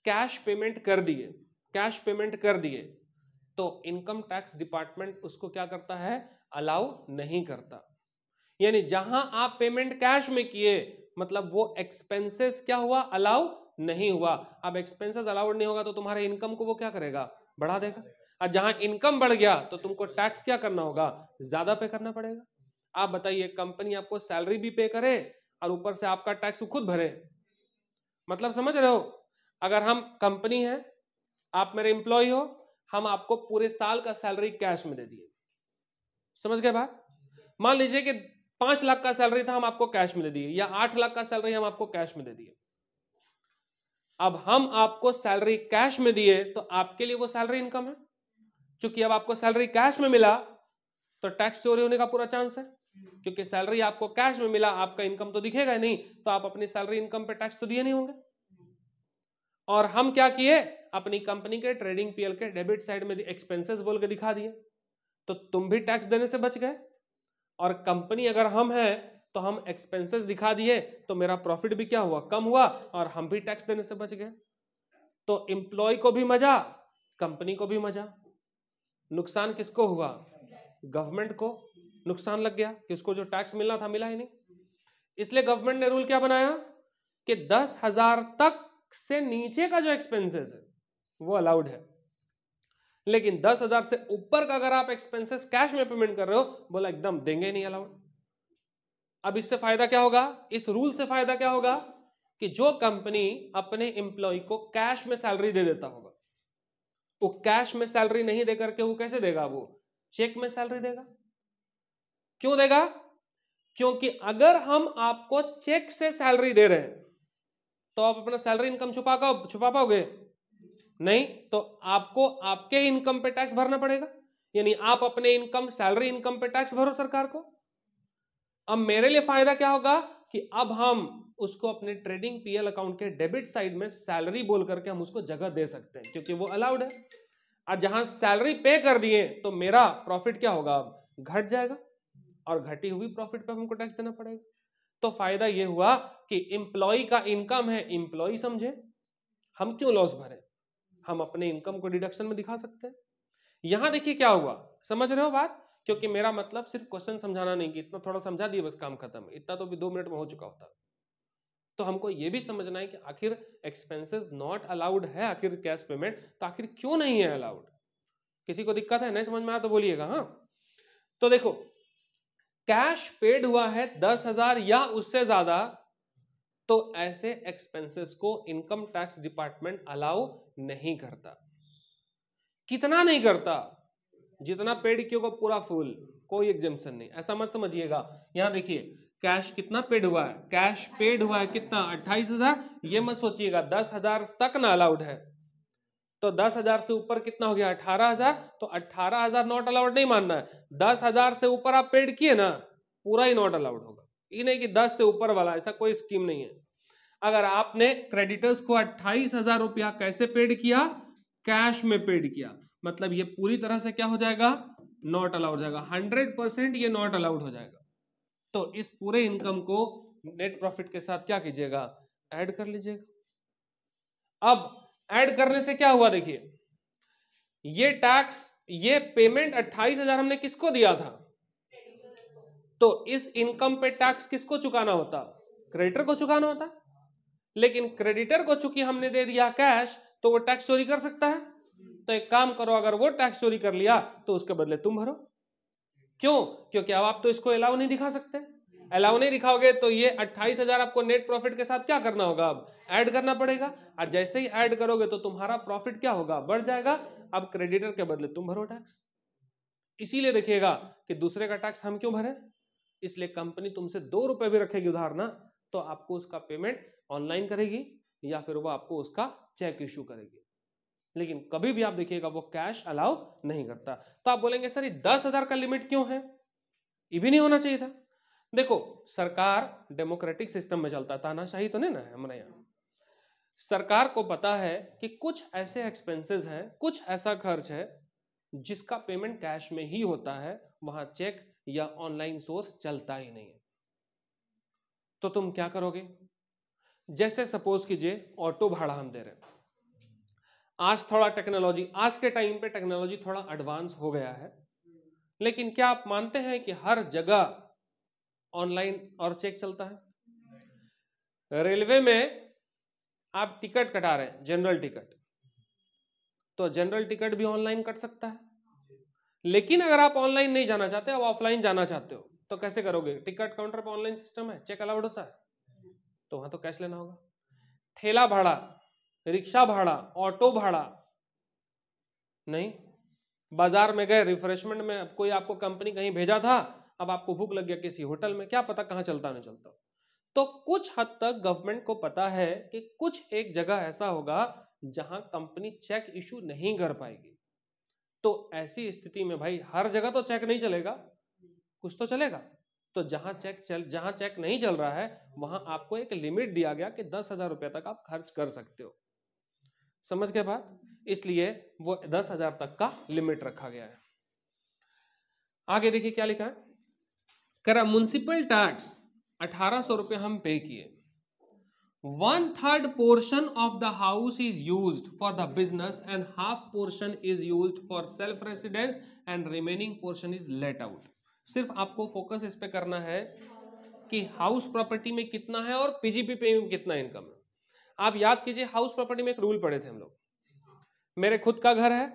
कैश पेमेंट कर दिए कैश पेमेंट कर दिए तो इनकम टैक्स डिपार्टमेंट उसको क्या करता है अलाउ नहीं करता यानी जहां आप पेमेंट कैश में किए मतलब वो एक्सपेंसेस क्या हुआ अलाउ नहीं हुआ अब एक्सपेंसेस अलाउड नहीं होगा तो तुम्हारे इनकम को वो क्या करेगा बढ़ा देगा और जहां इनकम बढ़ गया तो तुमको टैक्स क्या करना होगा ज्यादा पे करना पड़ेगा आप बताइए कंपनी आपको सैलरी भी पे करे और ऊपर से आपका टैक्स खुद भरे मतलब समझ रहे हो अगर हम कंपनी है आप मेरे इंप्लॉय हो हम आपको पूरे साल का सैलरी कैश में दे दिए समझ गए बात मान लीजिए कि पांच लाख का सैलरी था हम आपको कैश में दे दिए या आठ लाख का सैलरी हम आपको कैश में दे दिए अब हम आपको सैलरी कैश में दिए तो आपके लिए वो सैलरी इनकम है क्योंकि अब आपको सैलरी कैश में मिला तो टैक्स चोरी होने का पूरा चांस है क्योंकि सैलरी आपको कैश में मिला आपका इनकम तो दिखेगा नहीं तो आप अपनी सैलरी इनकम पे टैक्स तो दिए नहीं होंगे और हम क्या किए अपनी कंपनी के ट्रेडिंग पीएल के डेबिट साइड में एक्सपेंसेस बोल के दिखा दिए तो तुम भी टैक्स देने से बच गए और कंपनी अगर हम हैं तो हम एक्सपेंसेस दिखा दिए तो मेरा प्रॉफिट भी क्या हुआ कम हुआ और हम भी टैक्स देने से बच गए तो एम्प्लॉय को भी मजा कंपनी को भी मजा नुकसान किसको हुआ गवर्नमेंट को नुकसान लग गया कि उसको जो टैक्स मिलना था मिला ही नहीं इसलिए गवर्नमेंट ने रूल क्या बनाया कि दस हजार तक से नीचे का जो एक्सपेंसेस है वो अलाउड है लेकिन दस हजार से ऊपर का अगर आप एक्सपेंसेस कैश में पेमेंट कर रहे हो बोला एकदम देंगे नहीं अलाउड अब इससे फायदा क्या होगा इस रूल से फायदा क्या होगा कि जो कंपनी अपने एम्प्लॉय को कैश में सैलरी दे देता होगा वो कैश में सैलरी नहीं देकर के वो कैसे देगा वो चेक में सैलरी देगा क्यों देगा क्योंकि अगर हम आपको चेक से सैलरी दे रहे हैं तो आप अपना सैलरी इनकम छुपा छुपा पाओगे नहीं तो आपको आपके इनकम पे टैक्स भरना पड़ेगा यानी आप अपने इनकम सैलरी इनकम पे टैक्स भरो सरकार को अब मेरे लिए फायदा क्या होगा कि अब हम उसको अपने ट्रेडिंग पीएल अकाउंट के डेबिट साइड में सैलरी बोल करके हम उसको जगह दे सकते हैं क्योंकि वो अलाउड है और जहां सैलरी पे कर दिए तो मेरा प्रॉफिट क्या होगा घट जाएगा और घटी हुई प्रॉफिट पर हमको टैक्स देना पड़ेगा तो फायदा यह हुआ कि इंप्लॉय का इनकम है इंप्लॉय समझे हम क्यों लॉस भरे हम अपने इनकम को डिडक्शन में दिखा सकते हैं यहां देखिए क्या हुआ समझ रहे हो बात क्योंकि मेरा मतलब सिर्फ क्वेश्चन समझाना नहीं कि इतना थोड़ा समझा दिए बस काम खत्म इतना तो भी दो मिनट में हो चुका होता तो हमको ये भी समझना है कि आखिर एक्सपेंसेस नॉट अलाउड है आखिर कैश पेमेंट तो आखिर क्यों नहीं है अलाउड किसी को दिक्कत है नहीं समझ में आया तो बोलिएगा हाँ तो देखो कैश पेड हुआ है दस हजार या उससे ज्यादा तो ऐसे एक्सपेंसेस को इनकम टैक्स डिपार्टमेंट अलाउ नहीं करता कितना नहीं करता जितना पेड क्यों होगा पूरा फुल कोई एग्जामेशन नहीं ऐसा मत समझिएगा यहाँ देखिए कैश कितना पेड हुआ है कैश पेड हुआ है कितना अट्ठाईस हजार ये मत सोचिएगा दस हजार तक ना अलाउड है तो दस हजार से ऊपर कितना हो गया अठारह हजार तो अठारह हजार नॉट अलाउड नहीं मानना है दस हजार से ऊपर आप पेड किए ना पूरा ही नॉट अलाउड होगा ये नहीं कि दस से ऊपर वाला ऐसा कोई स्कीम नहीं है अगर आपने क्रेडिटर्स को अट्ठाईस रुपया कैसे पेड किया कैश में पेड किया मतलब ये पूरी तरह से क्या हो जाएगा नॉट अलाउड हो जाएगा हंड्रेड परसेंट ये नॉट अलाउड हो जाएगा तो इस पूरे इनकम को नेट प्रॉफिट के साथ क्या कीजिएगा ऐड कर लीजिएगा अब ऐड करने से क्या हुआ देखिए ये टैक्स ये पेमेंट अट्ठाईस हजार हमने किसको दिया था तो इस इनकम पे टैक्स किसको चुकाना होता क्रेडिटर को चुकाना होता लेकिन क्रेडिटर को चुकी हमने दे दिया कैश तो वो टैक्स चोरी कर सकता है तो एक काम करो अगर वो टैक्स चोरी कर लिया तो उसके बदले तुम भरो क्यों क्योंकि अब आप तो इसको अलाउ नहीं दिखा सकते अलाउ नहीं दिखाओगे तो ये अट्ठाईस हजार आपको नेट प्रॉफिट के साथ क्या करना होगा अब ऐड करना पड़ेगा और जैसे ही ऐड करोगे तो तुम्हारा प्रॉफिट क्या होगा बढ़ जाएगा अब क्रेडिटर के बदले तुम भरो टैक्स इसीलिए देखिएगा कि दूसरे का टैक्स हम क्यों भरे इसलिए कंपनी तुमसे दो रुपए भी रखेगी उधार ना तो आपको उसका पेमेंट ऑनलाइन करेगी या फिर वो आपको उसका चेक इश्यू करेगी लेकिन कभी भी आप देखिएगा वो कैश अलाउ नहीं करता तो आप बोलेंगे सर ये दस हजार का लिमिट क्यों है ये भी नहीं होना चाहिए था देखो सरकार डेमोक्रेटिक सिस्टम में चलता तानाशाही तो नहीं ना हमारे यहाँ सरकार को पता है कि कुछ ऐसे एक्सपेंसेस हैं कुछ ऐसा खर्च है जिसका पेमेंट कैश में ही होता है वहां चेक या ऑनलाइन सोर्स चलता ही नहीं है तो तुम क्या करोगे जैसे सपोज कीजिए ऑटो भाड़ा हम दे रहे हैं आज थोड़ा टेक्नोलॉजी आज के टाइम पे टेक्नोलॉजी थोड़ा एडवांस हो गया है लेकिन क्या आप मानते हैं कि हर जगह ऑनलाइन और चेक चलता है रेलवे में आप टिकट कटा रहे हैं जनरल टिकट तो जनरल टिकट भी ऑनलाइन कट सकता है लेकिन अगर आप ऑनलाइन नहीं जाना चाहते आप ऑफलाइन जाना चाहते हो तो कैसे करोगे टिकट काउंटर पर ऑनलाइन सिस्टम है चेक अलाउड होता है तो वहां तो कैश लेना होगा ठेला भाड़ा रिक्शा भाड़ा ऑटो भाड़ा नहीं बाजार में गए रिफ्रेशमेंट में कोई आपको कंपनी कहीं भेजा था अब आपको भूख लग गया किसी होटल में क्या पता कहां चलता नहीं चलता तो कुछ हद तक गवर्नमेंट को पता है कि कुछ एक जगह ऐसा होगा जहां कंपनी चेक इशू नहीं कर पाएगी तो ऐसी स्थिति में भाई हर जगह तो चेक नहीं चलेगा कुछ तो चलेगा तो जहां चेक चल जहां चेक नहीं चल रहा है वहां आपको एक लिमिट दिया गया कि दस हजार रुपये तक आप खर्च कर सकते हो समझ के बात इसलिए वो दस हजार तक का लिमिट रखा गया है आगे देखिए क्या लिखा है करा म्यूनसिपल टैक्स अठारह सौ रुपये हम पे किए one third portion of the house is use for the business and half portion is use for self residence and remaining portion is let out सिर्फ आपको फोकस इस पे करना है कि हाउस प्रॉपर्टी में कितना है और पीजीपी पे कितना इनकम है आप याद कीजिए हाउस प्रॉपर्टी में एक रूल पड़े थे हम लोग मेरे खुद का घर है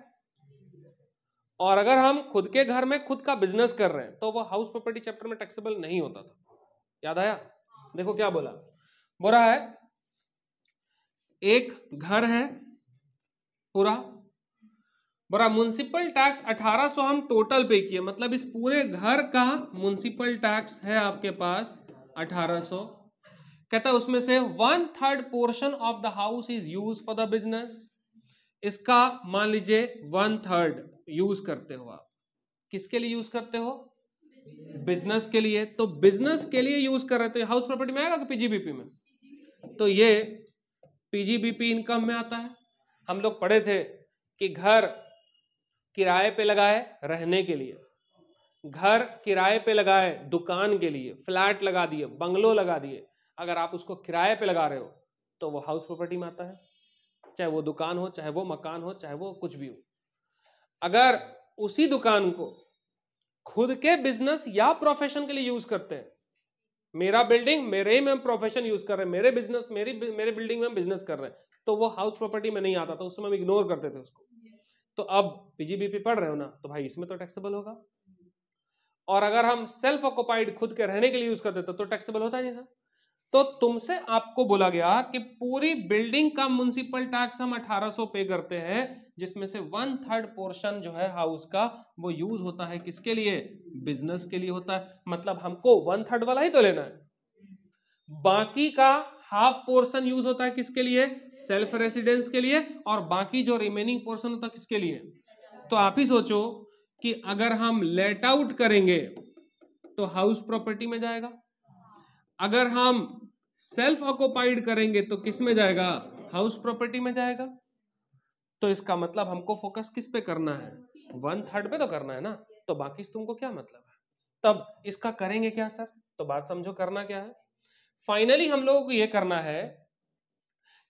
और अगर हम खुद के घर में खुद का बिजनेस कर रहे हैं तो वो हाउस प्रॉपर्टी चैप्टर में टैक्सेबल नहीं होता था याद आया देखो क्या बोला बोला है एक घर है पूरा बोरा म्यूनसिपल टैक्स 1800 हम टोटल पे किए मतलब इस पूरे घर का म्यूनसिपल टैक्स है आपके पास 1800 कहता है उसमें से one third portion of the house is use for the business इसका मान लीजिए वन थर्ड यूज करते हो आप किसके लिए यूज करते हो बिजनेस के लिए तो बिजनेस के लिए यूज कर रहे थे हाउस प्रॉपर्टी में आएगा कि पीजीबीपी में तो ये पीजीबीपी इनकम में आता है हम लोग पढ़े थे कि घर किराए पे लगाए रहने के लिए घर किराए पे लगाए दुकान के लिए फ्लैट लगा दिए बंगलो लगा दिए अगर आप उसको किराए पे लगा रहे हो तो वो हाउस प्रॉपर्टी में आता है चाहे वो दुकान हो चाहे वो मकान हो चाहे वो कुछ भी हो अगर उसी दुकान को खुद के बिजनेस या प्रोफेशन के लिए यूज करते हैं मेरा बिल्डिंग मेरे ही में प्रोफेशन यूज कर रहे हैं मेरे बिजनेस मेरी मेरे बिल्डिंग में हम बिजनेस कर रहे हैं तो वो हाउस प्रॉपर्टी में नहीं आता था उस समय हम इग्नोर करते थे उसको तो अब पीजीबीपी पढ़ रहे हो ना तो भाई इसमें तो टैक्सेबल होगा और अगर हम सेल्फ ऑक्युपाइड खुद के रहने के लिए यूज कर देते तो टैक्सेबल तो होता नहीं था तो तुमसे आपको बोला गया कि पूरी बिल्डिंग का म्यूनिसिपल टैक्स हम 1800 पे करते हैं जिसमें से वन थर्ड पोर्शन जो है हाउस का वो यूज होता है किसके लिए बिजनेस के लिए होता है मतलब हमको वन थर्ड वाला ही तो लेना है बाकी का हाफ पोर्शन यूज होता है किसके लिए सेल्फ रेसिडेंस के लिए और बाकी जो रिमेनिंग पोर्शन होता है किसके लिए तो आप ही सोचो कि अगर हम लेट आउट करेंगे तो हाउस प्रॉपर्टी में जाएगा अगर हम सेल्फ ऑक्यूपाइड करेंगे तो किस में जाएगा हाउस प्रॉपर्टी में जाएगा तो इसका मतलब हमको फोकस किस पे करना है वन थर्ड पे तो करना है ना तो बाकी तुमको क्या मतलब है तब इसका करेंगे क्या सर तो बात समझो करना क्या है फाइनली हम लोगों को यह करना है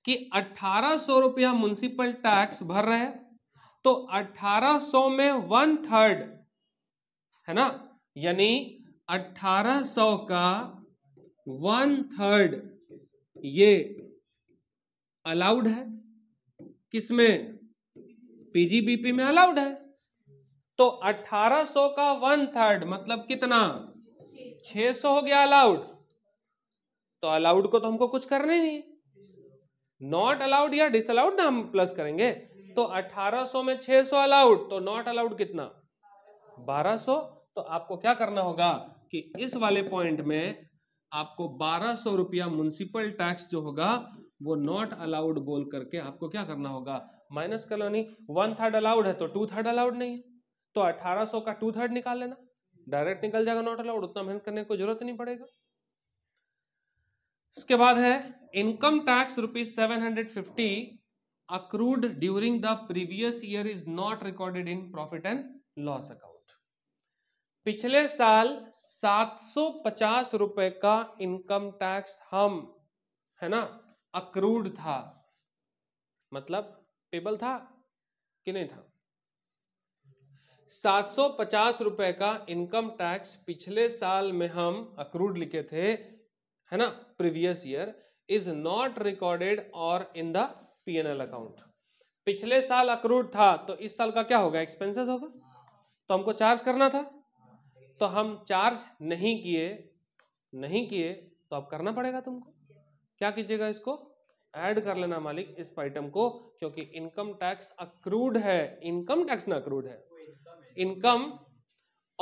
कि अठारह सौ रुपया म्यूनिसिपल टैक्स भर रहे हैं तो 1800 में वन थर्ड है ना यानी 1800 का वन थर्ड ये अलाउड है किसमें पीजीबीपी में अलाउड है तो 1800 का वन थर्ड मतलब कितना 600 हो गया अलाउड तो अलाउड को तो हमको कुछ करना ही नहीं नॉट अलाउड या अलाउड ना हम प्लस करेंगे तो 1800 में 600 अलाउड तो नॉट अलाउड कितना 1200 तो आपको क्या करना होगा कि इस वाले पॉइंट में आपको बारह सौ रुपया म्यूनिसिपल टैक्स जो होगा वो नॉट अलाउड बोल करके आपको क्या करना होगा माइनस कर लो नहीं वन थर्ड अलाउड है तो टू थर्ड अलाउड नहीं है तो 1800 का टू थर्ड निकाल लेना डायरेक्ट निकल जाएगा नॉट अलाउड उतना मेहनत करने की जरूरत नहीं पड़ेगा इसके बाद है income tax rupees seven hundred fifty accrued during the previous year is not recorded in profit and loss account पिछले साल सात सौ पचास रुपए का इनकम टैक्स हम है ना अक्रूड था मतलब पेबल था कि नहीं था सात सौ पचास रुपए का इनकम टैक्स पिछले साल में हम अक्रूड लिखे थे है ना previous year is not recorded और इन द पीएनएल अकाउंट पिछले साल अक्रूड था तो इस साल का क्या होगा एक्सपेंसेस होगा तो हमको चार्ज करना था तो हम चार्ज नहीं किए नहीं किए तो अब करना पड़ेगा तुमको क्या कीजिएगा इसको ऐड कर लेना मालिक इस आइटम को क्योंकि इनकम टैक्स अक्रूड है इनकम टैक्स ना अक्रूड है income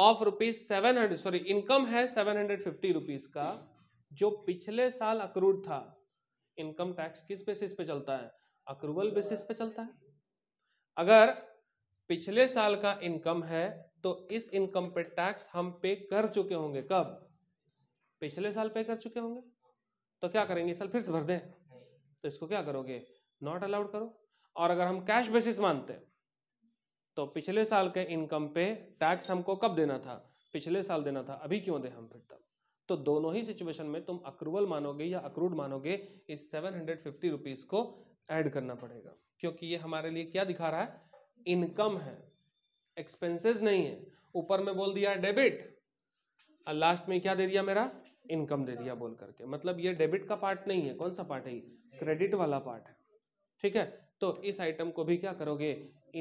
of rupees seven hundred sorry income है सेवन हंड्रेड फिफ्टी रुपीज का जो पिछले साल अक्रूड था इनकम टैक्स किस बेसिस पे चलता है अक्रूवल बेसिस पे चलता है अगर पिछले साल का इनकम है तो इस इनकम पे टैक्स हम पे कर चुके होंगे कब पिछले साल पे कर चुके होंगे तो क्या करेंगे इस साल फिर से भर दे तो इसको क्या करोगे नॉट अलाउड करो और अगर हम कैश बेसिस मानते तो पिछले साल के इनकम पे टैक्स हमको कब देना था पिछले साल देना था अभी क्यों दे हम फिर तब तो दोनों ही सिचुएशन में तुम अक्रूवल मानोगे या अक्रूड मानोगे इस सेवन हंड्रेड फिफ्टी रुपीज को ऐड करना पड़ेगा क्योंकि ये हमारे लिए क्या दिखा रहा है इनकम है एक्सपेंसेस नहीं है ऊपर में बोल दिया डेबिट और लास्ट में क्या दे दिया मेरा इनकम दे दिया बोल करके मतलब ये डेबिट का पार्ट नहीं है कौन सा पार्ट है क्रेडिट वाला पार्ट है ठीक है तो इस आइटम को भी क्या करोगे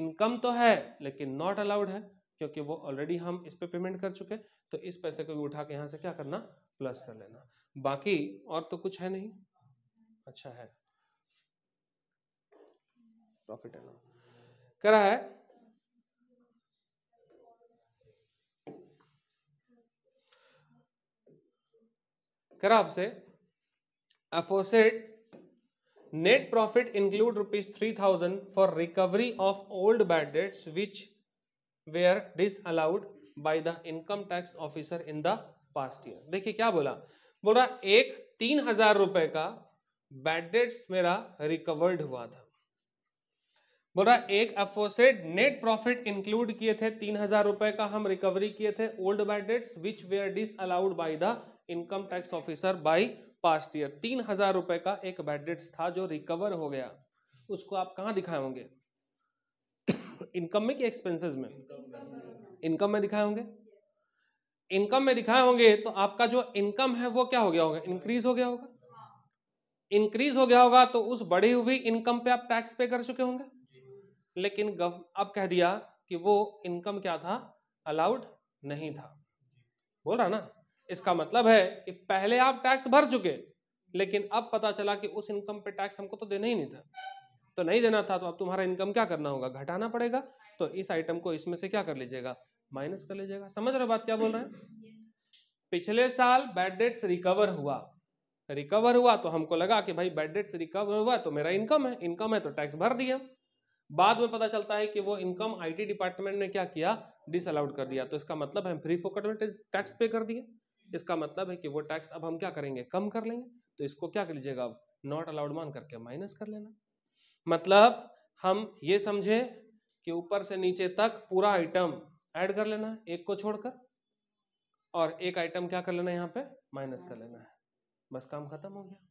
इनकम तो है लेकिन नॉट अलाउड है क्योंकि वो ऑलरेडी हम इस पर पे पेमेंट कर चुके तो इस पैसे को भी उठा के यहाँ से क्या करना प्लस कर लेना बाकी और तो कुछ है नहीं अच्छा है प्रॉफिट एंड ना करा है करा आपसे aforesaid net profit include rupees three thousand for recovery of old bad debts which were disallowed by the income tax officer in the past year देखिए क्या बोला बोल रहा एक तीन हजार रुपए का बैड डेट्स मेरा रिकवर्ड हुआ था बोल रहा एक एफोसेड नेट प्रॉफिट इंक्लूड किए थे तीन हजार रुपए का हम रिकवरी किए थे old bad debts which were disallowed by the income tax officer by past year तीन हजार रुपए का एक बैड डेट्स था जो रिकवर हो गया उसको आप कहा दिखाए होंगे इनकम में कि एक्सपेंसेस में इनकम में दिखाए होंगे इनकम में दिखाए होंगे तो आपका जो इनकम है वो क्या हो गया होगा इंक्रीज हो गया होगा इंक्रीज हो गया होगा तो उस बढ़ी हुई इनकम पे आप टैक्स पे कर चुके होंगे लेकिन गव अब कह दिया कि वो इनकम क्या था अलाउड नहीं था बोल रहा ना इसका मतलब है कि पहले आप टैक्स भर चुके लेकिन अब पता चला कि उस इनकम पे टैक्स हमको तो देना ही नहीं था तो नहीं देना था तो अब तुम्हारा इनकम क्या करना होगा घटाना पड़ेगा तो इस आइटम को इसमें से क्या कर लीजिएगा माइनस कर लीजिएगा समझ रहे हो बात क्या बोल रहे हैं पिछले साल बैड डेट्स रिकवर हुआ रिकवर हुआ तो हमको लगा कि भाई बैड डेट्स रिकवर हुआ तो मेरा इनकम है इनकम है तो टैक्स भर दिया बाद में पता चलता है कि वो इनकम आईटी डिपार्टमेंट ने क्या किया डिसअलाउड कर दिया तो इसका मतलब हम फ्री फोकट में टैक्स पे कर दिए इसका मतलब है कि वो टैक्स अब हम क्या करेंगे कम कर लेंगे तो इसको क्या कर लीजिएगा अब नॉट अलाउड मान करके माइनस कर लेना मतलब हम ये समझे कि ऊपर से नीचे तक पूरा आइटम ऐड कर लेना है एक को छोड़कर और एक आइटम क्या कर लेना है यहाँ पे माइनस कर लेना है बस काम खत्म हो गया